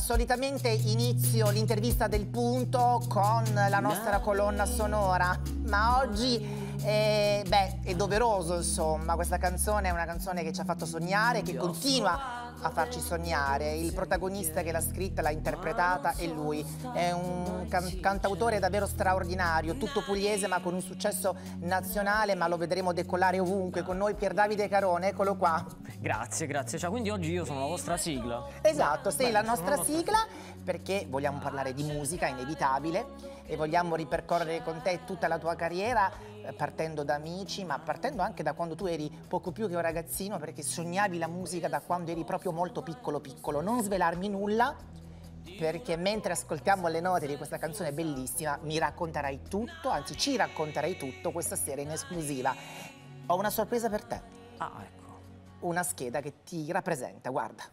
solitamente inizio l'intervista del punto con la nostra colonna sonora, ma oggi eh, beh, è doveroso insomma, questa canzone è una canzone che ci ha fatto sognare, che continua a farci sognare. Il protagonista che l'ha scritta, l'ha interpretata è lui. È un can cantautore davvero straordinario, tutto pugliese ma con un successo nazionale, ma lo vedremo decollare ovunque. Con noi Pier Davide Carone, eccolo qua. Grazie, grazie. Cioè, quindi oggi io sono la vostra sigla. Esatto, sei Beh, la nostra la sigla perché vogliamo parlare di musica, inevitabile, e vogliamo ripercorrere con te tutta la tua carriera eh, partendo da amici, ma partendo anche da quando tu eri poco più che un ragazzino, perché sognavi la musica da quando eri proprio molto piccolo piccolo. Non svelarmi nulla, perché mentre ascoltiamo le note di questa canzone bellissima, mi racconterai tutto, anzi ci racconterai tutto questa sera in esclusiva. Ho una sorpresa per te. Ah, ecco. Una scheda che ti rappresenta, guarda.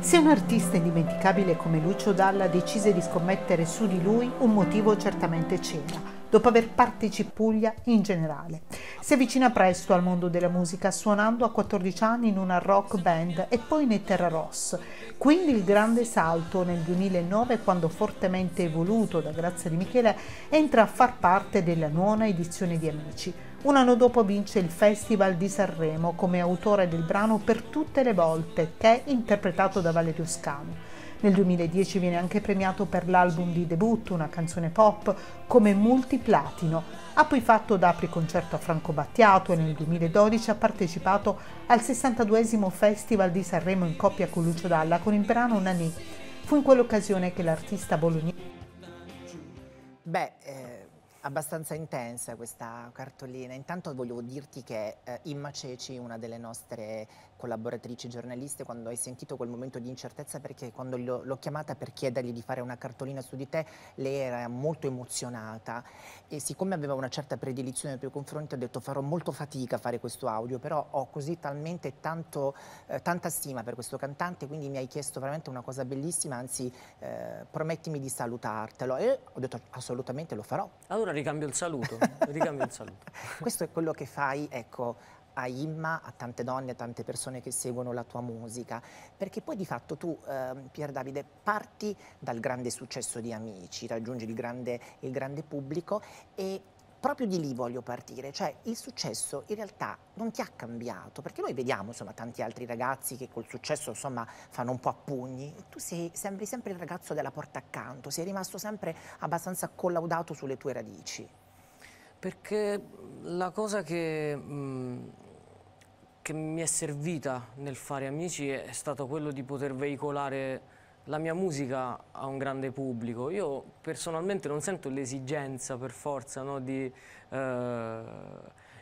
Se un artista indimenticabile come Lucio Dalla decise di scommettere su di lui, un motivo certamente c'era, dopo aver partecipato Puglia in generale. Si avvicina presto al mondo della musica, suonando a 14 anni in una rock band e poi nei Terra Ross. Quindi il grande salto nel 2009, quando fortemente evoluto da Grazia di Michele, entra a far parte della nona edizione di Amici un anno dopo vince il Festival di Sanremo come autore del brano Per tutte le volte, che è interpretato da Valerio Scano. Nel 2010 viene anche premiato per l'album di debutto, una canzone pop, come multiplatino. Ha poi fatto da apriconcerto a Franco Battiato e nel 2012 ha partecipato al 62 Festival di Sanremo in coppia con Lucio Dalla con il brano Nani. Fu in quell'occasione che l'artista bolognese... Beh, eh abbastanza intensa questa cartolina. Intanto volevo dirti che eh, Imma Ceci, una delle nostre collaboratrici giornaliste, quando hai sentito quel momento di incertezza, perché quando l'ho chiamata per chiedergli di fare una cartolina su di te, lei era molto emozionata e siccome aveva una certa predilizione nei tuoi confronti, ha detto farò molto fatica a fare questo audio, però ho così talmente tanto, eh, tanta stima per questo cantante, quindi mi hai chiesto veramente una cosa bellissima, anzi eh, promettimi di salutartelo e ho detto assolutamente lo farò. Allora, ricambio il saluto, ricambio il saluto. Questo è quello che fai, ecco, a Imma, a tante donne, a tante persone che seguono la tua musica, perché poi di fatto tu, eh, Pier Davide, parti dal grande successo di Amici, raggiungi il grande, il grande pubblico e proprio di lì voglio partire, cioè il successo in realtà non ti ha cambiato, perché noi vediamo insomma tanti altri ragazzi che col successo insomma fanno un po' a pugni, tu sei, sembri sempre il ragazzo della porta accanto, sei rimasto sempre abbastanza collaudato sulle tue radici. Perché la cosa che, mh, mm, che mi è servita nel fare amici è stato quello di poter veicolare la mia musica ha un grande pubblico. Io personalmente non sento l'esigenza per forza no, di eh,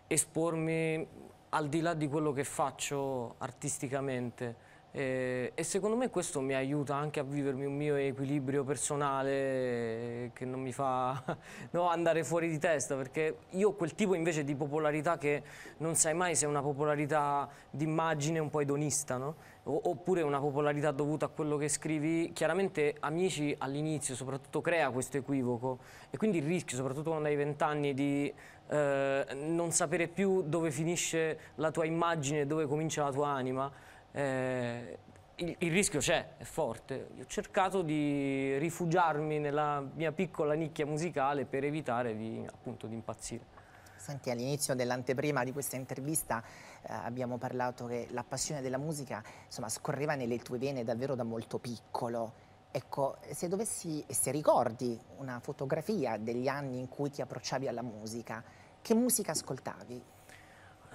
espormi al di là di quello che faccio artisticamente e, eh, e secondo me questo mi aiuta anche a vivermi un mio equilibrio personale eh, che non mi fa no, andare fuori di testa perché io ho quel tipo invece di popolarità che non sai mai se è una popolarità d'immagine un po' edonista no? oppure una popolarità dovuta a quello che scrivi, chiaramente Amici all'inizio soprattutto crea questo equivoco e quindi il rischio, soprattutto quando hai vent'anni, di eh, non sapere più dove finisce la tua immagine e dove comincia la tua anima eh, il, il, rischio c'è, è forte. Io ho cercato di rifugiarmi nella mia piccola nicchia musicale per evitare di, appunto, di impazzire. Senti, all'inizio dell'anteprima di questa intervista eh, abbiamo parlato che la passione della musica insomma, scorreva nelle tue vene davvero da molto piccolo. Ecco, se dovessi, e se ricordi una fotografia degli anni in cui ti approcciavi alla musica, che musica ascoltavi?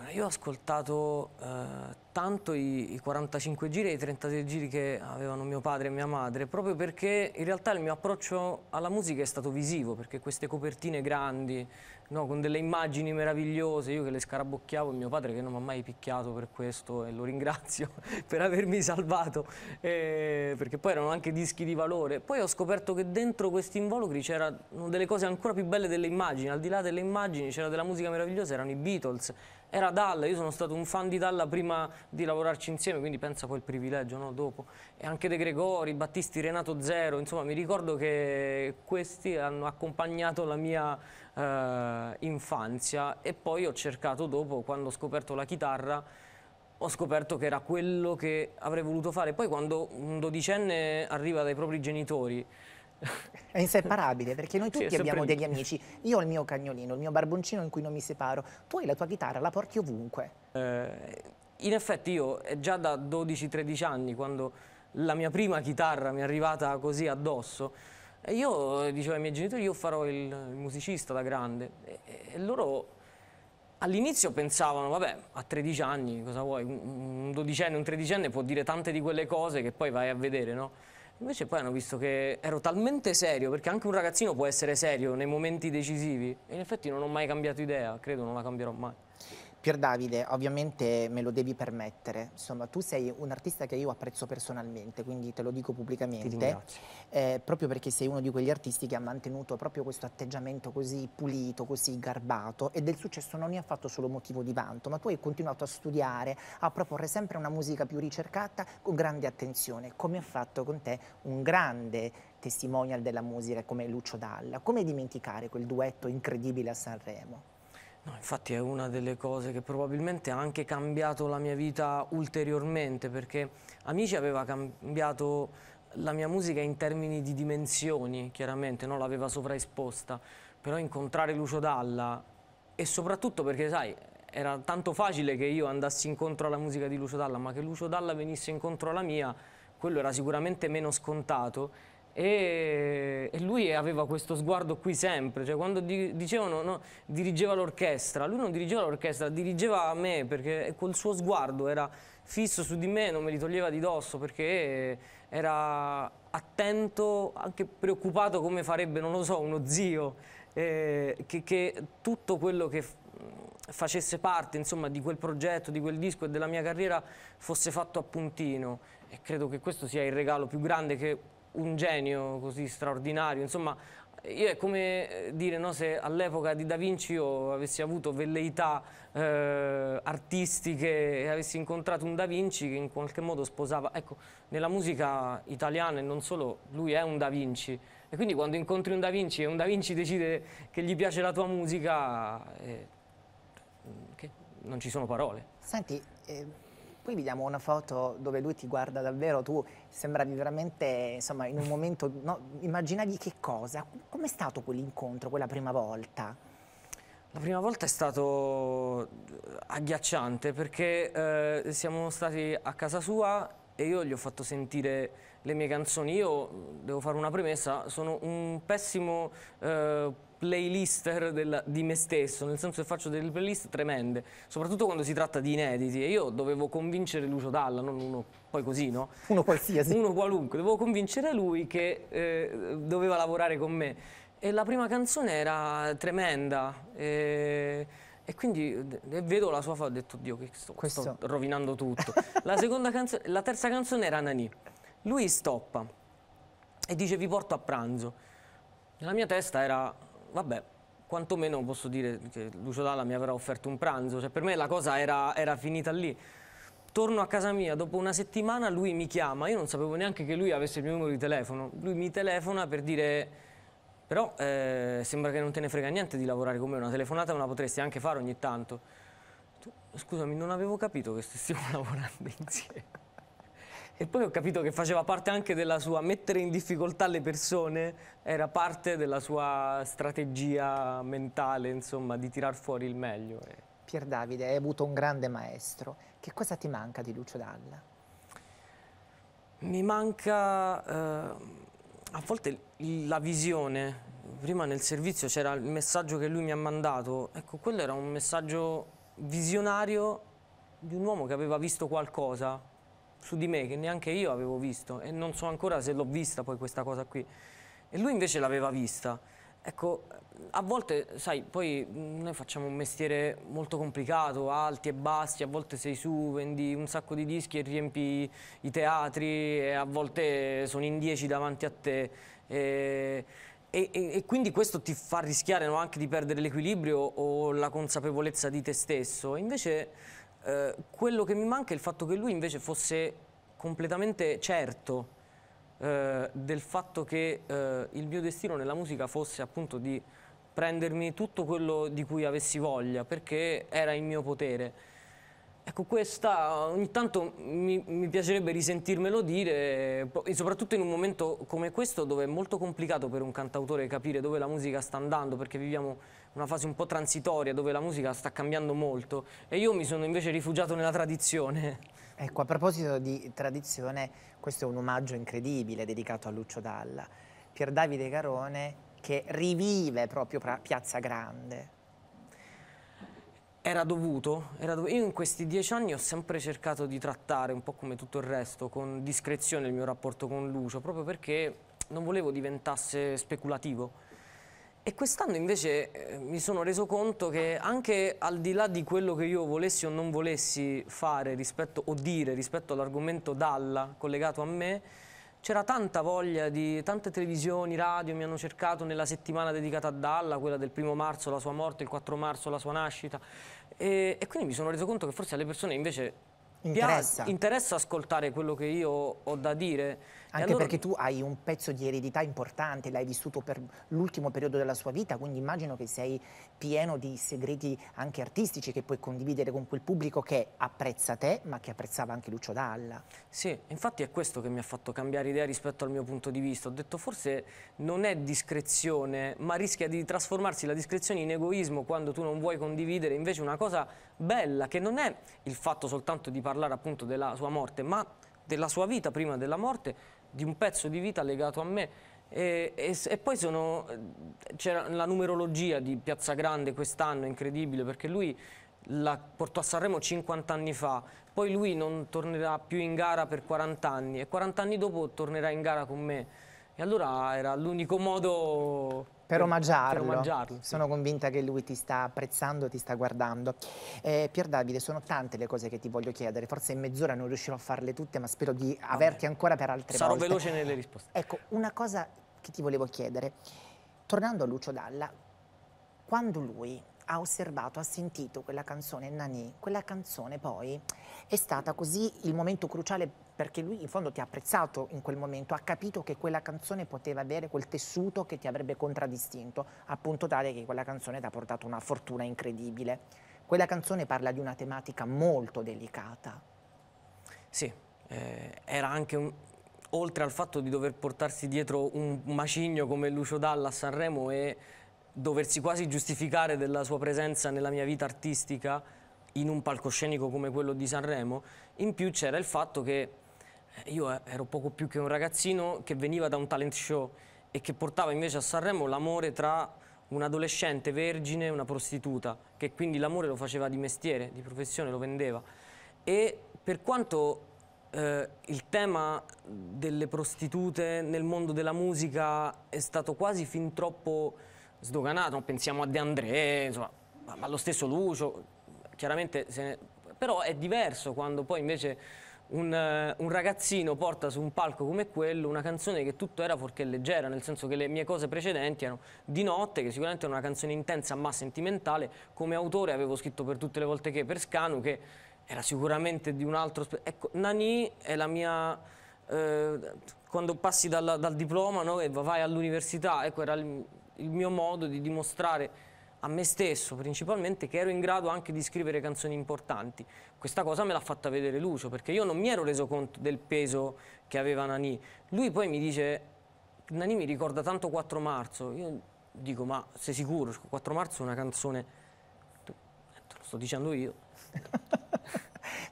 Ah, io ho ascoltato eh, tanto i, i, 45 giri e i 36 giri che avevano mio padre e mia madre, proprio perché in realtà il mio approccio alla musica è stato visivo, perché queste copertine grandi, no, con delle immagini meravigliose, io che le scarabocchiavo, mio padre che non mi ha mai picchiato per questo e lo ringrazio per avermi salvato, eh, perché poi erano anche dischi di valore. Poi ho scoperto che dentro questi involucri c'erano delle cose ancora più belle delle immagini, al di là delle immagini c'era della musica meravigliosa, erano i Beatles, era Dalla, io sono stato un fan di Dalla prima di lavorarci insieme, quindi pensa poi il privilegio, no? dopo. E anche De Gregori, Battisti, Renato Zero, insomma mi ricordo che questi hanno accompagnato la mia eh, infanzia e poi ho cercato dopo, quando ho scoperto la chitarra, ho scoperto che era quello che avrei voluto fare. Poi quando un dodicenne arriva dai propri genitori, è inseparabile perché noi tutti sì, abbiamo degli amici. Io ho il mio cagnolino, il mio barboncino in cui non mi separo. Tu hai la tua chitarra, la porti ovunque. Eh, in effetti io eh, già da 12-13 anni, quando la mia prima chitarra mi è arrivata così addosso, eh, io eh, dicevo ai miei genitori io farò il musicista da grande e, e loro all'inizio pensavano, vabbè, a 13 anni, cosa vuoi, un dodicenne, un tredicenne può dire tante di quelle cose che poi vai a vedere, no? Invece poi hanno visto che ero talmente serio, perché anche un ragazzino può essere serio nei momenti decisivi, e in effetti non ho mai cambiato idea, credo non la cambierò mai. Pier Davide, ovviamente me lo devi permettere, insomma tu sei un artista che io apprezzo personalmente, quindi te lo dico pubblicamente, eh, proprio perché sei uno di quegli artisti che ha mantenuto proprio questo atteggiamento così pulito, così garbato e del successo non ne ha fatto solo motivo di vanto, ma tu hai continuato a studiare, a proporre sempre una musica più ricercata con grande attenzione, come ha fatto con te un grande testimonial della musica come Lucio Dalla. Come dimenticare quel duetto incredibile a Sanremo? No, infatti è una delle cose che probabilmente ha anche cambiato la mia vita ulteriormente perché Amici aveva cambiato la mia musica in termini di dimensioni, chiaramente, no? l'aveva sovraesposta, però incontrare Lucio Dalla e soprattutto perché sai, era tanto facile che io andassi incontro alla musica di Lucio Dalla, ma che Lucio Dalla venisse incontro alla mia, quello era sicuramente meno scontato e, e, lui aveva questo sguardo qui sempre, cioè quando di, dicevano no, dirigeva l'orchestra, lui non dirigeva l'orchestra, dirigeva me perché quel suo sguardo era fisso su di me, non me li toglieva di dosso perché era attento, anche preoccupato come farebbe, non lo so, uno zio, eh, che, che tutto quello che facesse parte insomma, di quel progetto, di quel disco e della mia carriera fosse fatto a puntino e credo che questo sia il regalo più grande che un genio così straordinario, insomma io è come eh, dire no, se all'epoca di Da Vinci io avessi avuto velleità eh, artistiche e avessi incontrato un Da Vinci che in qualche modo sposava, ecco nella musica italiana e non solo lui è un Da Vinci e quindi quando incontri un Da Vinci e un Da Vinci decide che gli piace la tua musica eh, non ci sono parole. Senti, eh poi vediamo una foto dove lui ti guarda davvero, tu sembravi veramente, insomma, in un momento, no, immaginavi che cosa? Com'è stato quell'incontro, quella prima volta? La prima volta è stato eh, agghiacciante perché eh, siamo stati a casa sua e io gli ho fatto sentire le mie canzoni. Io, mm, devo fare una premessa, sono un pessimo... Eh, playlister della, di me stesso, nel senso che faccio delle playlist tremende, soprattutto quando si tratta di inediti. E io dovevo convincere Lucio Dalla, non uno poi così, no? Uno qualsiasi. Uno qualunque. Dovevo convincere lui che eh, doveva lavorare con me. E la prima canzone era tremenda. E... E quindi vedo la sua fa ho detto, Dio, che sto, sto rovinando tutto. la, canzone, la terza canzone era Nani. Lui stoppa e dice vi porto a pranzo. Nella mia testa era, vabbè, quantomeno posso dire che Lucio Dalla mi avrà offerto un pranzo, cioè per me la cosa era, era finita lì. Torno a casa mia, dopo una settimana lui mi chiama, io non sapevo neanche che lui avesse il mio numero di telefono, lui mi telefona per dire però eh, sembra che non te ne frega niente di lavorare con me, una telefonata me la potresti anche fare ogni tanto. Scusami, non avevo capito che stessimo lavorando insieme. E poi ho capito che faceva parte anche della sua mettere in difficoltà le persone, era parte della sua strategia mentale, insomma, di tirar fuori il meglio. Eh. Pier Davide, hai avuto un grande maestro. Che cosa ti manca di Lucio Dalla? Mi manca eh, a volte la visione. Prima nel servizio c'era il messaggio che lui mi ha mandato. Ecco, quello era un messaggio visionario di un uomo che aveva visto qualcosa su di me che neanche io avevo visto e non so ancora se l'ho vista poi questa cosa qui. E lui invece l'aveva vista. Ecco, a volte, sai, poi noi facciamo un mestiere molto complicato, alti e bassi, a volte sei su, vendi un sacco di dischi e riempi i teatri, e a volte sono in dieci davanti a te. E, e, e quindi questo ti fa rischiare no, anche di perdere l'equilibrio o la consapevolezza di te stesso. Invece eh, quello che mi manca è il fatto che lui invece fosse completamente certo eh, del fatto che eh, il mio destino nella musica fosse appunto di prendermi tutto quello di cui avessi voglia, perché era in mio potere. Ecco, questa ogni tanto mi, mi, piacerebbe risentirmelo dire, soprattutto in un momento come questo dove è molto complicato per un cantautore capire dove la musica sta andando, perché viviamo una fase un po' transitoria dove la musica sta cambiando molto e io mi sono invece rifugiato nella tradizione. Ecco, a proposito di tradizione, questo è un omaggio incredibile dedicato a Lucio Dalla, Pier Davide Garone che rivive proprio Piazza Grande era dovuto, era dovuto. Io in questi dieci anni ho sempre cercato di trattare, un po' come tutto il resto, con discrezione il mio rapporto con Lucio, proprio perché non volevo diventasse speculativo. E quest'anno invece eh, mi sono reso conto che anche al di là di quello che io volessi o non volessi fare rispetto, o dire rispetto all'argomento Dalla collegato a me, c'era tanta voglia di tante televisioni, radio mi hanno cercato nella settimana dedicata a Dalla, quella del primo marzo la sua morte, il 4 marzo la sua nascita e, e quindi mi sono reso conto che forse alle persone invece interessa, interessa ascoltare quello che io ho da dire anche allora... perché tu hai un pezzo di eredità importante, l'hai vissuto per l'ultimo periodo della sua vita, quindi immagino che sei pieno di segreti anche artistici che puoi condividere con quel pubblico che apprezza te, ma che apprezzava anche Lucio Dalla. Sì, infatti è questo che mi ha fatto cambiare idea rispetto al mio punto di vista. Ho detto forse non è discrezione, ma rischia di trasformarsi la discrezione in egoismo quando tu non vuoi condividere invece una cosa bella, che non è il fatto soltanto di parlare appunto della sua morte, ma della sua vita prima della morte di un pezzo di vita legato a me. E, e, e poi c'era la numerologia di Piazza Grande quest'anno, incredibile, perché lui la portò a Sanremo 50 anni fa, poi lui non tornerà più in gara per 40 anni e 40 anni dopo tornerà in gara con me allora era l'unico modo per omaggiarlo. per omaggiarlo. Sono sì. convinta che lui ti sta apprezzando, ti sta guardando. Eh, Pier Davide, sono tante le cose che ti voglio chiedere, forse in mezz'ora non riuscirò a farle tutte, ma spero di Vabbè. averti ancora per altre Sarò volte. Sarò veloce nelle risposte. Ecco, una cosa che ti volevo chiedere, tornando a Lucio Dalla, quando lui ha osservato, ha sentito quella canzone Nani, quella canzone poi è stata così il momento cruciale perché lui in fondo ti ha apprezzato in quel momento, ha capito che quella canzone poteva avere quel tessuto che ti avrebbe contraddistinto, appunto tale che quella canzone ti ha portato una fortuna incredibile. Quella canzone parla di una tematica molto delicata. Sì, eh, era anche un, oltre al fatto di dover portarsi dietro un macigno come Lucio Dalla a Sanremo e doversi quasi giustificare della sua presenza nella mia vita artistica in un palcoscenico come quello di Sanremo, in più c'era il fatto che eh, io eh, ero poco più che un ragazzino che veniva da un talent show e che portava invece a Sanremo l'amore tra un adolescente vergine e una prostituta, che quindi l'amore lo faceva di mestiere, di professione, lo vendeva. E per quanto eh, il tema delle prostitute nel mondo della musica è stato quasi fin troppo sdoganato, pensiamo a De André, insomma, ma allo stesso Lucio, chiaramente, ne... però è diverso quando poi invece un, eh, un, ragazzino porta su un palco come quello una canzone che tutto era fuorché leggera, nel senso che le mie cose precedenti erano Di notte, che sicuramente era una canzone intensa ma sentimentale, come autore avevo scritto per tutte le volte che per Scanu, che era sicuramente di un altro... Ecco, Nani è la mia... Eh, quando passi dal, dal diploma no, e vai all'università, ecco era il, il mio modo di dimostrare a me stesso principalmente che ero in grado anche di scrivere canzoni importanti. Questa cosa me l'ha fatta vedere Lucio perché io non mi ero reso conto del peso che aveva Nani. Lui poi mi dice, Nani mi ricorda tanto 4 marzo, io dico ma sei sicuro? 4 marzo è una canzone, eh, lo sto dicendo io.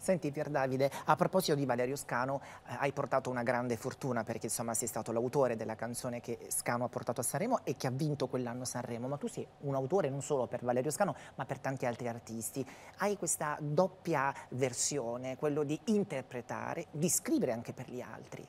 Senti Pier Davide, a proposito di Valerio Scano, eh, hai portato una grande fortuna perché insomma sei stato l'autore della canzone che Scano ha portato a Sanremo e che ha vinto quell'anno Sanremo, ma tu sei un autore non solo per Valerio Scano ma per tanti altri artisti. Hai questa doppia versione, quello di interpretare, di scrivere anche per gli altri.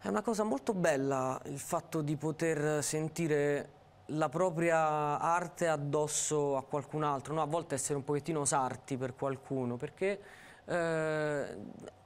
È una cosa molto bella il fatto di poter sentire la propria arte addosso a qualcun altro, no? a volte essere un pochettino sarti per qualcuno, perché eh,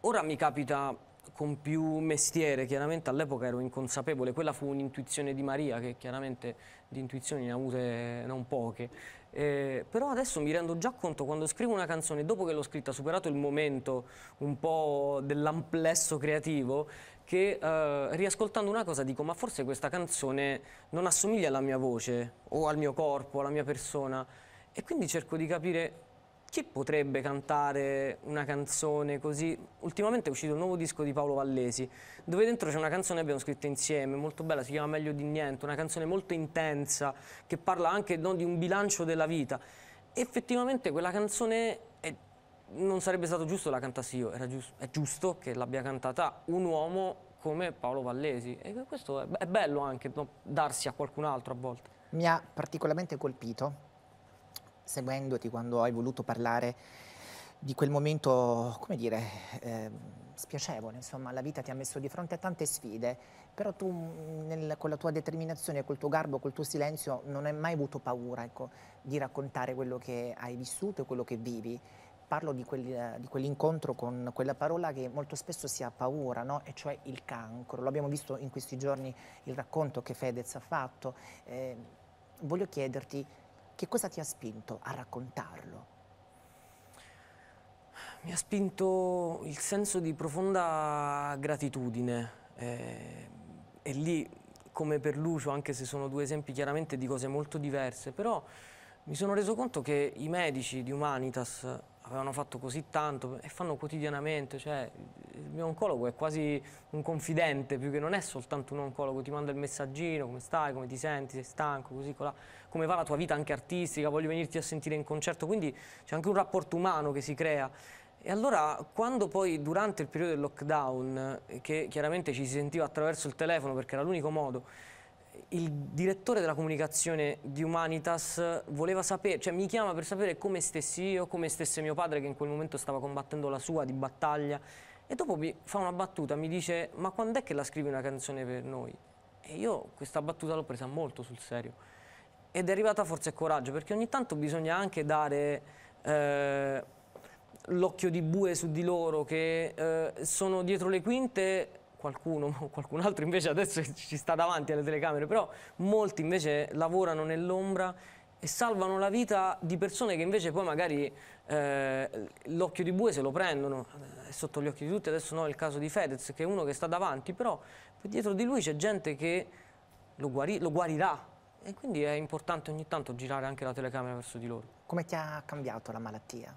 ora mi capita con più mestiere, chiaramente all'epoca ero inconsapevole, quella fu un'intuizione di Maria che chiaramente di intuizioni ne ha avute non poche eh, però adesso mi rendo già conto quando scrivo una canzone, dopo che l'ho scritta, superato il momento un po' dell'amplesso creativo, che eh, riascoltando una cosa dico ma forse questa canzone non assomiglia alla mia voce o al mio corpo, alla mia persona. E quindi cerco di capire chi potrebbe cantare una canzone così? Ultimamente è uscito un nuovo disco di Paolo Vallesi, dove dentro c'è una canzone che abbiamo scritto insieme, molto bella, si chiama Meglio di niente, una canzone molto intensa, che parla anche no, di un bilancio della vita. Effettivamente quella canzone è, non sarebbe stato giusto la cantassi io, giusto, è giusto che l'abbia cantata un uomo come Paolo Vallesi. E questo è, è bello anche, no, darsi a qualcun altro a volte. Mi ha particolarmente colpito seguendoti quando hai voluto parlare di quel momento, come dire, eh, spiacevole, insomma, la vita ti ha messo di fronte a tante sfide, però tu mm, nel, con la tua determinazione, col tuo garbo, col tuo silenzio non hai mai avuto paura ecco, di raccontare quello che hai vissuto e quello che vivi. Parlo di, quel, di quell'incontro con quella parola che molto spesso si ha paura, no? e cioè il cancro. L'abbiamo visto in questi giorni il racconto che Fedez ha fatto. Eh, voglio chiederti che cosa ti ha spinto a raccontarlo? Mi ha spinto il senso di profonda gratitudine eh, e lì, come per Lucio, anche se sono due esempi chiaramente di cose molto diverse, però mi sono reso conto che i medici di Humanitas avevano fatto così tanto e fanno quotidianamente, cioè il mio oncologo è quasi un confidente, più che non è soltanto un oncologo, ti manda il messaggino, come stai, come ti senti, sei stanco, così, colà. come va la tua vita anche artistica, voglio venirti a sentire in concerto, quindi c'è anche un rapporto umano che si crea. E allora quando poi durante il periodo del lockdown, che chiaramente ci si sentiva attraverso il telefono perché era l'unico modo, il direttore della comunicazione di Humanitas voleva sapere, cioè mi chiama per sapere come stessi io, come stesse mio padre che in quel momento stava combattendo la sua di battaglia e dopo mi fa una battuta, mi dice ma quando è che la scrivi una canzone per noi? E io questa battuta l'ho presa molto sul serio ed è arrivata forza e coraggio perché ogni tanto bisogna anche dare eh, l'occhio di bue su di loro che eh, sono dietro le quinte qualcuno, qualcun altro invece adesso ci sta davanti alle telecamere, però molti invece lavorano nell'ombra e salvano la vita di persone che invece poi magari eh, l'occhio di bue se lo prendono, eh, è sotto gli occhi di tutti, adesso no, è il caso di Fedez che è uno che sta davanti, però dietro di lui c'è gente che lo, guari lo guarirà e quindi è importante ogni tanto girare anche la telecamera verso di loro. Come ti ha cambiato la malattia?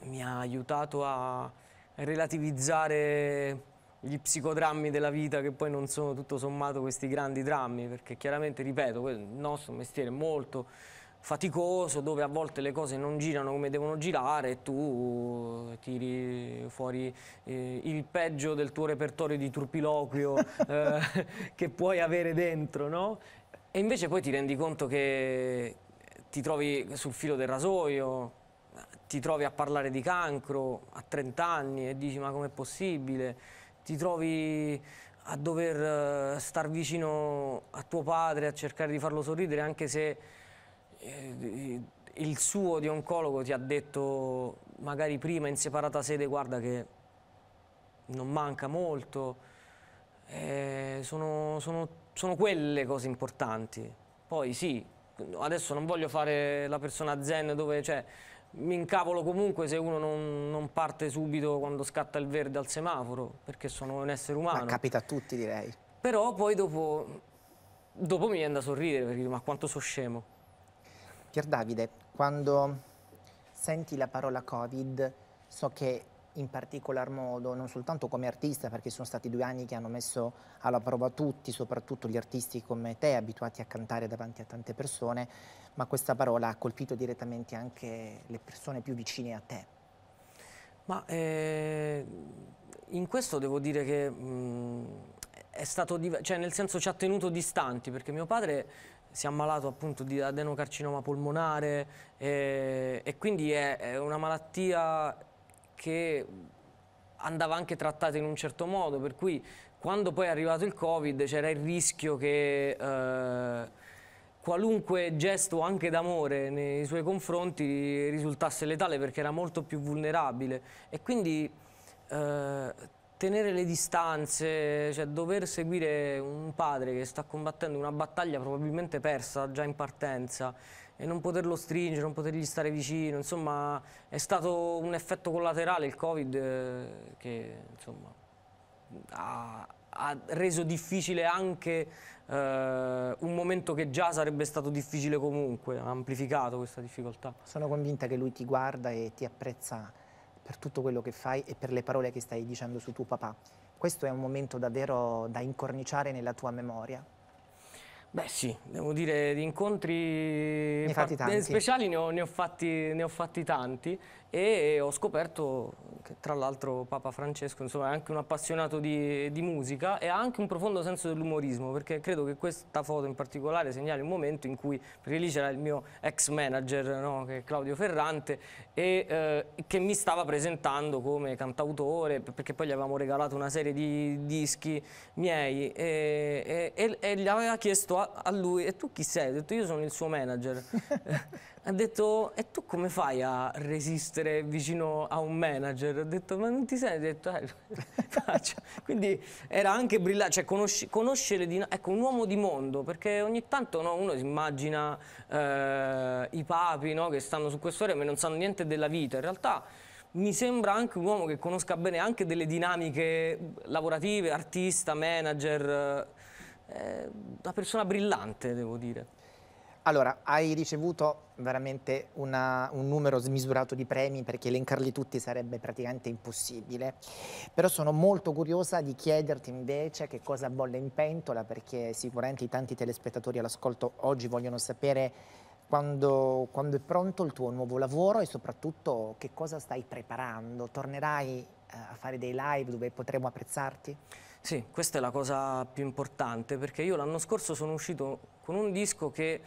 Mi ha aiutato a relativizzare gli psicodrammi della vita che poi non sono tutto sommato questi grandi drammi perché chiaramente, ripeto, il nostro mestiere è molto faticoso dove a volte le cose non girano come devono girare e tu tiri fuori eh, il peggio del tuo repertorio di turpiloquio eh, che puoi avere dentro, no? E invece poi ti rendi conto che ti trovi sul filo del rasoio, ti trovi a parlare di cancro a 30 anni e dici ma com'è possibile? ti trovi a dover eh, star vicino a tuo padre, a cercare di farlo sorridere, anche se eh, il suo di oncologo ti ha detto magari prima in separata sede guarda che non manca molto. Eh, sono, sono, sono quelle cose importanti. Poi sì, adesso non voglio fare la persona zen dove cioè, mi incavolo comunque se uno non, non, parte subito quando scatta il verde al semaforo, perché sono un essere umano. Ma capita a tutti, direi. Però poi dopo, dopo mi viene da sorridere, perché ma quanto sono scemo. Pier Davide, quando senti la parola Covid, so che in particolar modo, non soltanto come artista, perché sono stati due anni che hanno messo alla prova tutti, soprattutto gli artisti come te, abituati a cantare davanti a tante persone, ma questa parola ha colpito direttamente anche le persone più vicine a te. Ma eh, in questo devo dire che mh, mm, è stato, cioè nel senso ci ha tenuto distanti, perché mio padre si è ammalato appunto di adenocarcinoma polmonare eh, e quindi è, è una malattia che andava anche trattata in un certo modo, per cui quando poi è arrivato il Covid c'era il rischio che eh, qualunque gesto anche d'amore nei suoi confronti risultasse letale perché era molto più vulnerabile e quindi eh, tenere le distanze, cioè dover seguire un padre che sta combattendo una battaglia probabilmente persa già in partenza e non poterlo stringere, non potergli stare vicino, insomma è stato un effetto collaterale il Covid eh, che insomma, ha, ha, reso difficile anche eh, un momento che già sarebbe stato difficile comunque, ha amplificato questa difficoltà. Sono convinta che lui ti guarda e ti apprezza per tutto quello che fai e per le parole che stai dicendo su tuo papà. Questo è un momento davvero da incorniciare nella tua memoria. Beh sì, devo dire di incontri ne fatti tanti. speciali ne ho, ne ho, fatti, ne ho fatti tanti e ho scoperto che tra l'altro Papa Francesco insomma, è anche un appassionato di, di, musica e ha anche un profondo senso dell'umorismo perché credo che questa foto in particolare segnali un momento in cui, perché lì c'era il mio ex manager no, Claudio Ferrante e eh, che mi stava presentando come cantautore perché poi gli avevamo regalato una serie di dischi miei e, e, e, e gli aveva chiesto a, a lui e tu chi sei? Ho detto io sono il suo manager ha detto e tu come fai a resistere vicino a un manager? Ho detto ma non ti sei? Ho detto eh, faccia. Quindi era anche brillante, cioè conosci, conoscere di, ecco, un uomo di mondo, perché ogni tanto no, uno si immagina eh, i papi no, che stanno su quest'ora ma non sanno niente della vita, in realtà mi sembra anche un uomo che conosca bene anche delle dinamiche lavorative, artista, manager, eh, una persona brillante devo dire. Allora, hai ricevuto veramente una, un numero smisurato di premi perché elencarli tutti sarebbe praticamente impossibile. Però sono molto curiosa di chiederti invece che cosa bolle in pentola perché sicuramente i tanti telespettatori all'ascolto oggi vogliono sapere quando, quando è pronto il tuo nuovo lavoro e soprattutto che cosa stai preparando. Tornerai eh, a fare dei live dove potremo apprezzarti? Sì, questa è la cosa più importante perché io l'anno scorso sono uscito con un disco che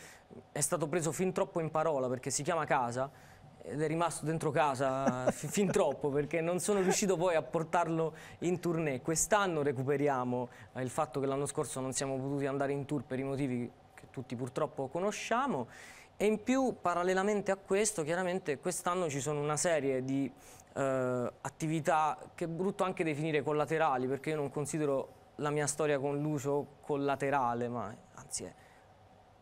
è stato preso fin troppo in parola perché si chiama casa ed è rimasto dentro casa fin troppo perché non sono riuscito poi a portarlo in tournée. Quest'anno recuperiamo eh, il fatto che l'anno scorso non siamo potuti andare in tour per i motivi che tutti purtroppo conosciamo e in più parallelamente a questo chiaramente quest'anno ci sono una serie di eh, attività che è brutto anche definire collaterali perché io non considero la mia storia con l'uso collaterale ma anzi è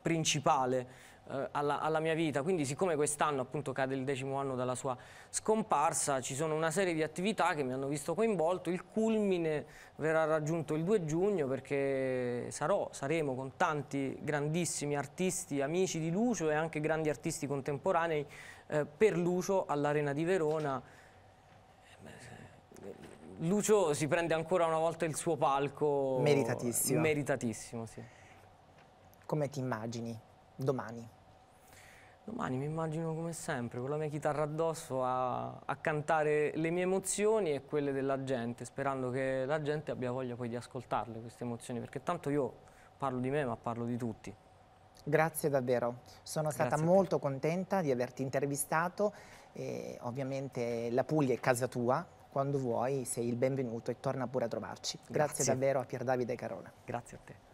principale eh, alla, alla, mia vita. Quindi siccome quest'anno appunto cade il decimo anno dalla sua scomparsa, ci sono una serie di attività che mi hanno visto coinvolto, il culmine verrà raggiunto il 2 giugno perché sarò, saremo con tanti grandissimi artisti, amici di Lucio e anche grandi artisti contemporanei eh, per Lucio all'Arena di Verona. Lucio si prende ancora una volta il suo palco. Meritatissimo. Meritatissimo, sì come ti immagini domani? Domani mi immagino come sempre, con la mia chitarra addosso a, a, cantare le mie emozioni e quelle della gente, sperando che la gente abbia voglia poi di ascoltarle queste emozioni, perché tanto io parlo di me ma parlo di tutti. Grazie davvero, sono Grazie stata molto contenta di averti intervistato e ovviamente la Puglia è casa tua, quando vuoi sei il benvenuto e torna pure a trovarci. Grazie, Grazie davvero a Pier Davide Carola. Grazie a te.